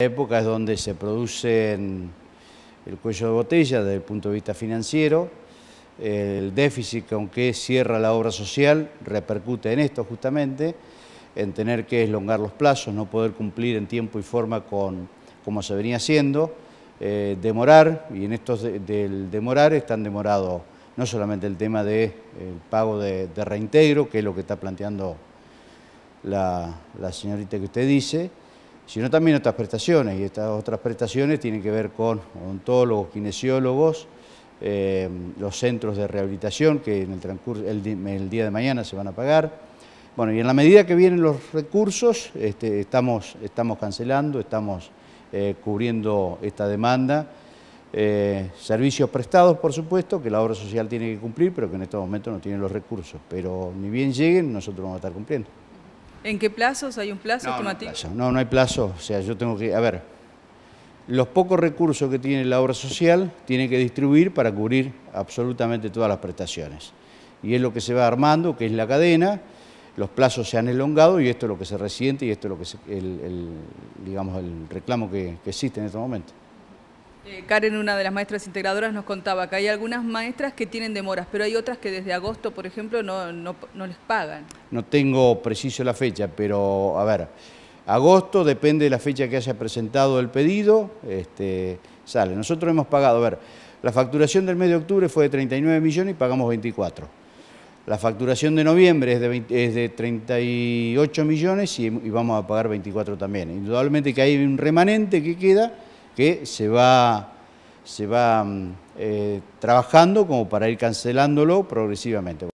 época es donde se producen el cuello de botella desde el punto de vista financiero, el déficit aunque cierra la obra social repercute en esto justamente, en tener que eslongar los plazos, no poder cumplir en tiempo y forma con como se venía haciendo, eh, demorar, y en estos del demorar están demorados no solamente el tema del de, pago de, reintegro, que es lo que está planteando la, la señorita que usted dice, sino también otras prestaciones, y estas otras prestaciones tienen que ver con odontólogos, kinesiólogos, eh, los centros de rehabilitación que en el, el, día de mañana se van a pagar. Bueno, y en la medida que vienen los recursos, este, estamos, estamos cancelando, estamos eh, cubriendo esta demanda. Eh, servicios prestados, por supuesto, que la obra social tiene que cumplir, pero que en este momento no tienen los recursos. Pero ni bien lleguen, nosotros vamos a estar cumpliendo. ¿En qué plazos? ¿Hay un plazo no, No, no, hay plazo. O sea, yo tengo que... A ver, los pocos recursos que tiene la obra social tiene que distribuir para cubrir absolutamente todas las prestaciones. Y es lo que se va armando, que es la cadena, los plazos se han elongado y esto es lo que se resiente y esto es lo que es el, digamos, el reclamo que existe en este momento. Eh, Karen, una de las maestras integradoras, nos contaba que hay algunas maestras que tienen demoras, pero hay otras que desde agosto, por ejemplo, no, les pagan. No tengo preciso la fecha, pero a ver, agosto depende de la fecha que haya presentado el pedido, este, sale. Nosotros hemos pagado, a ver, la facturación del mes de octubre fue de 39 millones y pagamos 24. La facturación de noviembre es de, 38 millones y, vamos a pagar 24 también. Indudablemente que hay un remanente que queda que se va, se va mm, eh, trabajando como para ir cancelándolo progresivamente.